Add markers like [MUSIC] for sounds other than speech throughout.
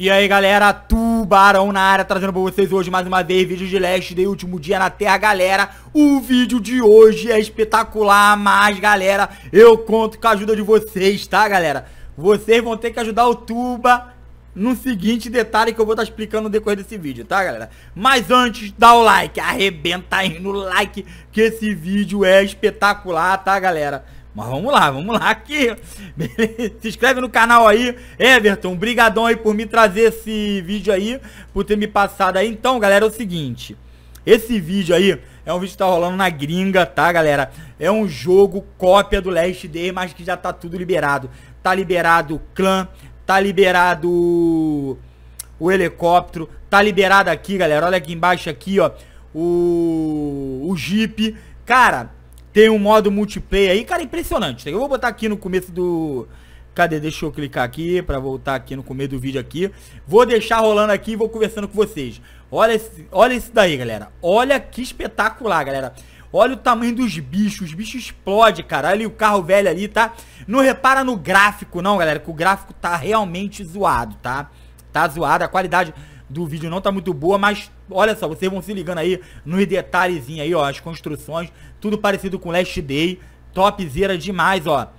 E aí galera, Tubarão na área, trazendo pra vocês hoje mais uma vez vídeo de leste do último dia na Terra, galera O vídeo de hoje é espetacular, mas galera, eu conto com a ajuda de vocês, tá galera? Vocês vão ter que ajudar o Tuba no seguinte detalhe que eu vou estar tá explicando no decorrer desse vídeo, tá galera? Mas antes, dá o like, arrebenta aí no like que esse vídeo é espetacular, tá galera? Mas vamos lá, vamos lá aqui. [LAUGHS] Beleza? Se inscreve no canal aí. Everton, brigadão aí por me trazer esse vídeo aí, por ter me passado aí. Então, galera, é o seguinte. Esse vídeo aí é um vídeo que tá rolando na gringa, tá, galera? É um jogo cópia do Last Day, mas que já tá tudo liberado. Tá liberado clã, tá liberado o helicóptero, tá liberado aqui, galera. Olha aqui embaixo aqui, ó, o, o Jeep. Cara, tem um modo multiplayer aí, cara, impressionante. Né? Eu vou botar aqui no começo do... Cadê? Deixa eu clicar aqui pra voltar aqui no começo do vídeo aqui. Vou deixar rolando aqui e vou conversando com vocês. Olha, esse, olha isso daí, galera. Olha que espetacular, galera. Olha o tamanho dos bichos, os bichos explodem, cara. Olha o carro velho ali, tá? Não repara no gráfico não, galera, que o gráfico tá realmente zoado, tá? Tá zoado, a qualidade do vídeo não tá muito boa, mas olha só, vocês vão se ligando aí nos detalhezinhos aí, ó, as construções, tudo parecido com Last Day, topzera demais, ó.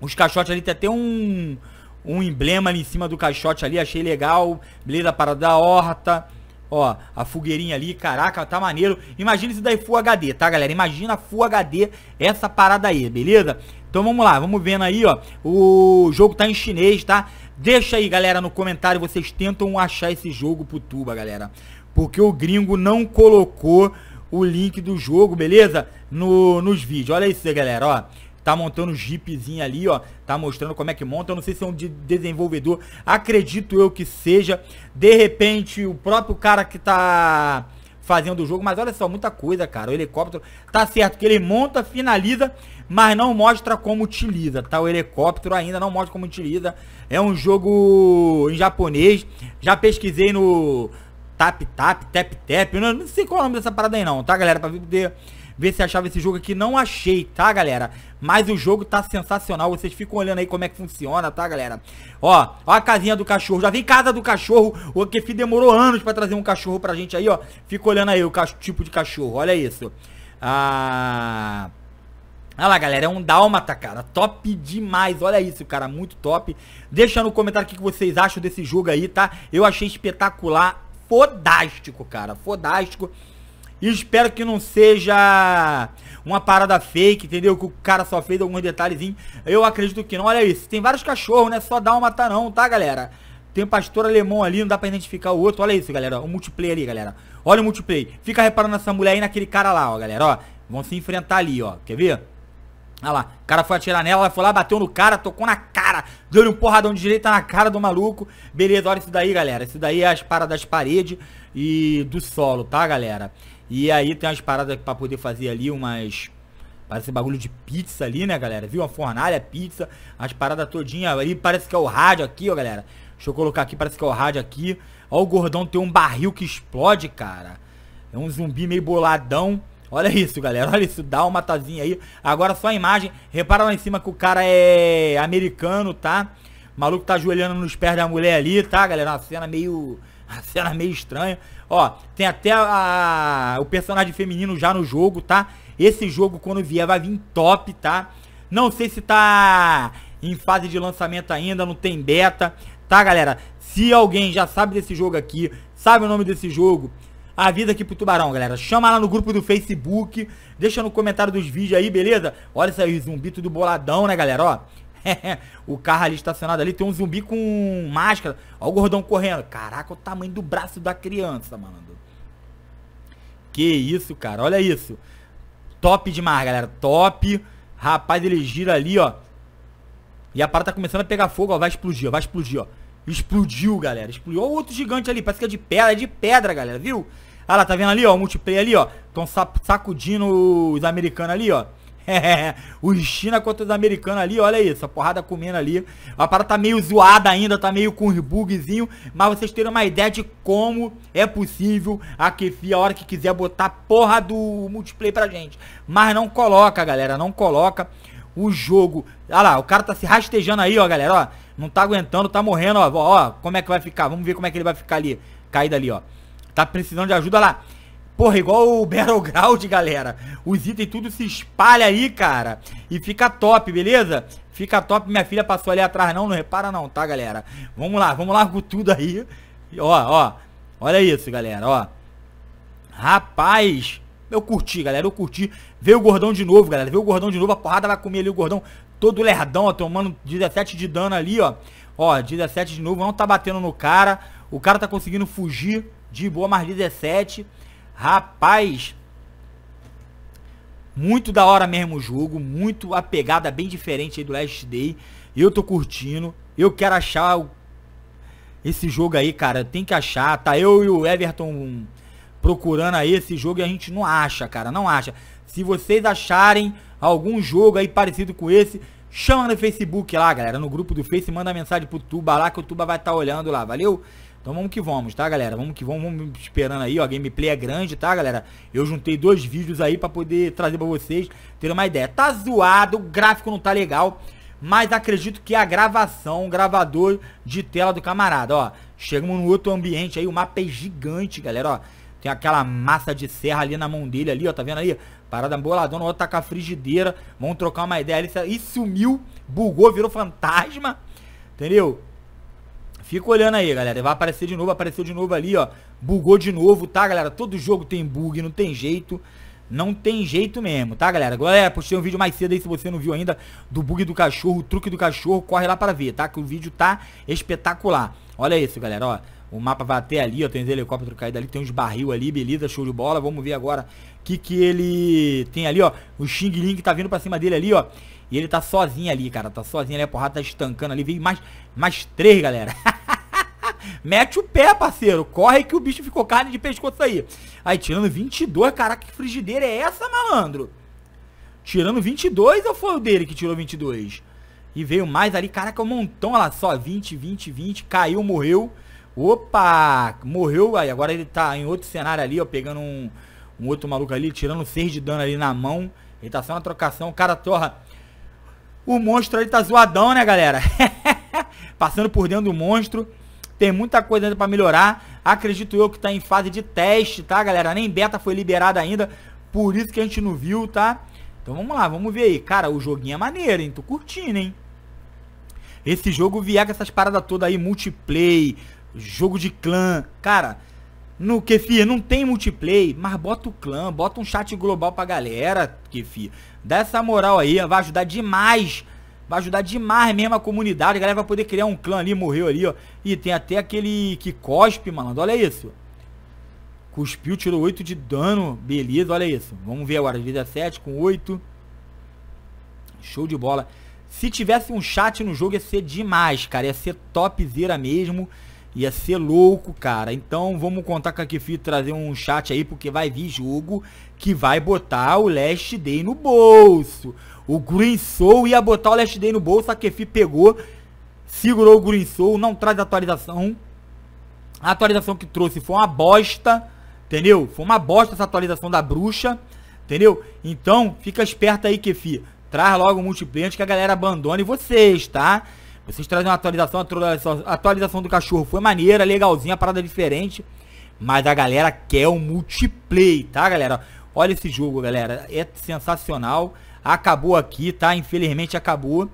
Os caixotes ali tem até um, um emblema ali em cima do caixote ali, achei legal, beleza, a parada da horta, Ó, a fogueirinha ali, caraca, tá maneiro. Imagina isso daí Full HD, tá, galera? Imagina Full HD essa parada aí, beleza? Então vamos lá, vamos vendo aí, ó. O jogo tá em chinês, tá? Deixa aí, galera, no comentário, vocês tentam achar esse jogo pro Tuba, galera. Porque o gringo não colocou o link do jogo, beleza? No, nos vídeos. Olha isso aí, galera, ó. Tá montando um jeepzinho ali, ó. Tá mostrando como é que monta. Eu não sei se é um de desenvolvedor. Acredito eu que seja. De repente, o próprio cara que tá faziam do jogo, mas olha só, muita coisa, cara. O helicóptero, tá certo que ele monta, finaliza, mas não mostra como utiliza, tá? O helicóptero ainda não mostra como utiliza. É um jogo em japonês. Já pesquisei no Tap Tap, Tap Tap, não, não sei qual é o nome dessa parada aí não, tá, galera? Pra poder ver se achava esse jogo aqui. Não achei, tá, galera? Mas o jogo tá sensacional. Vocês ficam olhando aí como é que funciona, tá, galera? Ó, ó a casinha do cachorro. Já vem casa do cachorro. O Kefi demorou anos pra trazer um cachorro pra gente aí, ó. Fica olhando aí o tipo de cachorro. Olha isso. Ah... Olha lá, galera, é um dálmata, cara. Top demais. Olha isso, cara. Muito top. Deixa no comentário o que vocês acham desse jogo aí, tá? Eu achei espetacular. Fodástico, cara. Fodástico. E espero que não seja uma parada fake, entendeu? Que o cara só fez alguns detalhezinhos. Eu acredito que não. Olha isso, tem vários cachorros, né? Só dá uma matar tá não, tá, galera? Tem um pastor alemão ali, não dá pra identificar o outro. Olha isso, galera. O multiplayer ali, galera. Olha o multiplayer. Fica reparando nessa mulher aí naquele cara lá, ó, galera. Ó, vão se enfrentar ali, ó. Quer ver? Olha lá, o cara foi atirar nela, ela foi lá, bateu no cara, tocou na cara, deu-lhe um porradão de direita na cara do maluco. Beleza, olha isso daí, galera. Isso daí é as paradas das paredes e do solo, tá, galera? E aí tem umas paradas para poder fazer ali umas Parece bagulho de pizza ali, né, galera? Viu? Uma fornalha, pizza, as paradas todinha ali. Parece que é o rádio aqui, ó, galera. Deixa eu colocar aqui, parece que é o rádio aqui. Ó, o gordão tem um barril que explode, cara. É um zumbi meio boladão. Olha isso, galera. [LAUGHS] Olha isso. Dá uma tazinha aí. Agora só a imagem. Repara lá em cima que o cara é americano, tá? O maluco tá ajoelhando nos pés da mulher ali, tá, galera? Uma cena meio... [LAUGHS] Uma cena meio estranha. Ó, tem até a, a, o personagem feminino já no jogo, tá? Esse jogo, quando vier, vai vir top, tá? Não sei se tá em fase de lançamento ainda, não tem beta, tá, galera? Se alguém já sabe desse jogo aqui, sabe o nome desse jogo, avisa aqui pro Tubarão, galera. Chama lá no grupo do Facebook, deixa no comentário dos vídeos aí, beleza? Olha isso aí, zumbi tudo boladão, né, galera? Ó, [LAUGHS] o carro ali estacionado ali, tem um zumbi com máscara. Olha o gordão correndo. Caraca, o tamanho do braço da criança, mano. Que isso, cara. Olha isso. Top demais, galera. Top. Rapaz, ele gira ali, ó. E a parada tá começando a pegar fogo, ó. Vai explodir, ó. Vai explodir, ó. Explodiu, galera. Explodiu. Ó, outro gigante ali. Parece que é de pedra. É de pedra, galera. Viu? Olha ah lá, tá vendo ali, ó. O multiplayer ali, ó. Tão sacudindo os americanos ali, ó. [LAUGHS] O China contra os americanos ali, olha isso, essa porrada comendo ali. A parada tá meio zoada ainda, tá meio com os bugzinho, mas vocês terem uma ideia de como é possível a Kefi a hora que quiser botar porra do multiplayer pra gente. Mas não coloca, galera, não coloca o jogo. Olha lá, o cara tá se rastejando aí, ó, galera, ó. Não tá aguentando, tá morrendo, ó, ó. Como é que vai ficar? Vamos ver como é que ele vai ficar ali, caído ali, ó. Tá precisando de ajuda, olha lá. Porra, igual o Battleground, galera. Os itens tudo se espalha aí, cara. E fica top, beleza? Fica top. Minha filha passou ali atrás, não. Não repara não, tá, galera? Vamos lá, vamos lá com tudo aí. Ó, ó. Olha isso, galera, ó. Rapaz. Eu curti, galera, eu curti. Veio o gordão de novo, galera. Veio o gordão de novo. A porrada vai comer ali o gordão todo lerdão, ó. Tomando 17 de dano ali, ó. Ó, 17 de novo. Não tá batendo no cara. O cara tá conseguindo fugir de boa, mais 17. 17. Rapaz, muito da hora mesmo o jogo, muito a pegada bem diferente aí do Last Day. Eu tô curtindo, eu quero achar o... esse jogo aí, cara, tem que achar. Tá eu e o Everton procurando aí esse jogo e a gente não acha, cara, não acha. Se vocês acharem algum jogo aí parecido com esse, chama no Facebook lá, galera, no grupo do Face, manda mensagem pro Tuba lá que o Tuba vai estar tá olhando lá, valeu? Então vamos que vamos, tá, galera? Vamos que vamos, vamos esperando aí, ó. A gameplay é grande, tá, galera? Eu juntei dois vídeos aí pra poder trazer pra vocês terem uma ideia. Tá zoado, o gráfico não tá legal, mas acredito que a gravação, o gravador de tela do camarada, ó. Chegamos no outro ambiente aí, o mapa é gigante, galera, ó. Tem aquela massa de serra ali na mão dele ali, ó, tá vendo aí? Parada boladona, o outro tá com a frigideira. Vamos trocar uma ideia ali. E sumiu, bugou, virou fantasma. Entendeu? Fica olhando aí, galera. Vai aparecer de novo, apareceu de novo ali, ó. Bugou de novo, tá, galera? Todo jogo tem bug, não tem jeito. Não tem jeito mesmo, tá, galera? Galera, é, postei um vídeo mais cedo aí, se você não viu ainda, do bug do cachorro, o truque do cachorro, corre lá pra ver, tá? Que o vídeo tá espetacular. Olha isso, galera, ó. O mapa vai até ali, ó, tem uns helicópteros caídos ali, tem uns barril ali, beleza, show de bola. Vamos ver agora o que que ele tem ali, ó. O Xing Ling tá vindo pra cima dele ali, ó. E ele tá sozinho ali, cara, tá sozinho ali, a porrada tá estancando ali. Veio mais, mais três, galera. [LAUGHS] Mete o pé, parceiro. Corre que o bicho ficou carne de pescoço aí. Aí, tirando 22, caraca, que frigideira é essa, malandro? Tirando 22 ou foi o dele que tirou 22? E veio mais ali, caraca, um montão, olha lá só, 20, 20, 20, caiu, morreu. Opa, morreu, aí agora ele tá em outro cenário ali, ó, pegando um, um outro maluco ali, tirando 6 de dano ali na mão. Ele tá só na trocação, o cara torra. O monstro ali tá zoadão, né, galera? [LAUGHS] Passando por dentro do monstro. Tem muita coisa ainda para melhorar. Acredito eu que tá em fase de teste, tá, galera? Nem beta foi liberada ainda. Por isso que a gente não viu, tá? Então vamos lá, vamos ver aí. Cara, o joguinho é maneiro, hein? Tô curtindo, hein? Esse jogo vier com essas paradas todas aí, multiplayer, jogo de clã. Cara, no Kefir não tem multiplayer, mas bota o clã, bota um chat global pra galera, Kefir. Dá essa moral aí, vai ajudar demais Vai ajudar demais mesmo a comunidade. A galera vai poder criar um clã ali, morreu ali, ó. E tem até aquele que cospe, malandro. Olha isso. Cuspiu, tirou 8 de dano. Beleza, olha isso. Vamos ver agora. 17 com 8. Show de bola. Se tivesse um chat no jogo, ia ser demais, cara. Ia ser topzera mesmo. Ia ser louco, cara. Então vamos contar com a Kifi trazer um chat aí, porque vai vir jogo que vai botar o Last Day no bolso. O Green Soul ia botar o Last Day no bolso, a Kefi pegou, segurou o Green Soul, não traz atualização. A atualização que trouxe foi uma bosta, entendeu? Foi uma bosta essa atualização da bruxa, entendeu? Então, fica esperto aí, Kefi. Traz logo o multiplayer antes que a galera abandone vocês, tá? Vocês trazem uma atualização, a atualização do cachorro foi maneira, legalzinha, parada diferente. Mas a galera quer o multiplayer, tá, galera? Olha esse jogo, galera. É sensacional. Acabou aqui, tá? Infelizmente acabou.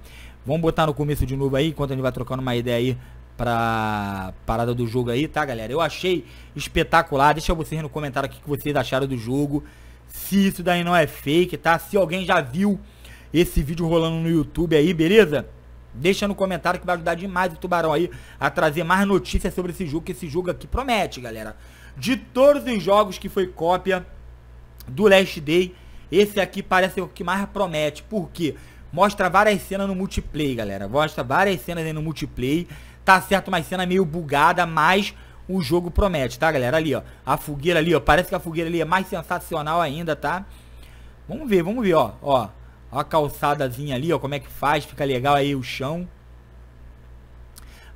Vamos botar no começo de novo aí, enquanto a gente vai trocando uma ideia aí pra parada do jogo aí, tá, galera? Eu achei espetacular. Deixa vocês no comentário aqui o que vocês acharam do jogo. Se isso daí não é fake, tá? Se alguém já viu esse vídeo rolando no YouTube aí, beleza? Deixa no comentário que vai ajudar demais o Tubarão aí a trazer mais notícias sobre esse jogo, que esse jogo aqui promete, galera. De todos os jogos que foi cópia do Last Day, esse aqui parece o que mais promete, porque mostra várias cenas no multiplayer, galera. Mostra várias cenas aí no multiplayer. Tá certo, uma cena meio bugada, mas o jogo promete, tá, galera? Ali, ó, a fogueira ali, ó, parece que a fogueira ali é mais sensacional ainda, tá? Vamos ver, vamos ver, ó, ó. Ó a calçadazinha ali, ó, como é que faz, fica legal aí o chão.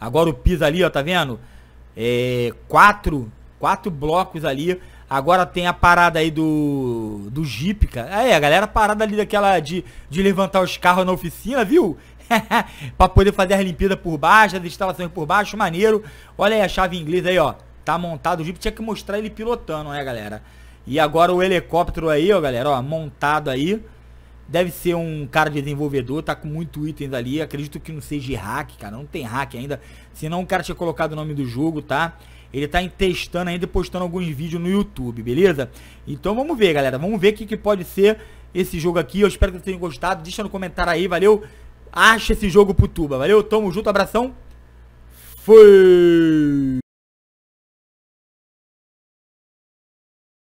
Agora o piso ali, ó, tá vendo? É, quatro, quatro blocos ali Agora tem a parada aí do. do Jeep, cara. É, a galera parada ali daquela de, de levantar os carros na oficina, viu? [LAUGHS] pra poder fazer as limpezas por baixo, as instalações por baixo, maneiro. Olha aí a chave inglesa aí, ó. Tá montado o Jeep, tinha que mostrar ele pilotando, né, galera? E agora o helicóptero aí, ó, galera, ó, montado aí. Deve ser um cara de desenvolvedor, tá com muito itens ali. Acredito que não seja hack, cara. Não tem hack ainda. Senão o cara tinha colocado o nome do jogo, tá? Ele tá testando ainda e postando alguns vídeos no YouTube, beleza? Então vamos ver, galera. Vamos ver o que, que pode ser esse jogo aqui. Eu espero que vocês tenham gostado. Deixa no comentário aí, valeu? Acha esse jogo pro Tuba, valeu? Tamo junto, abração. Fui!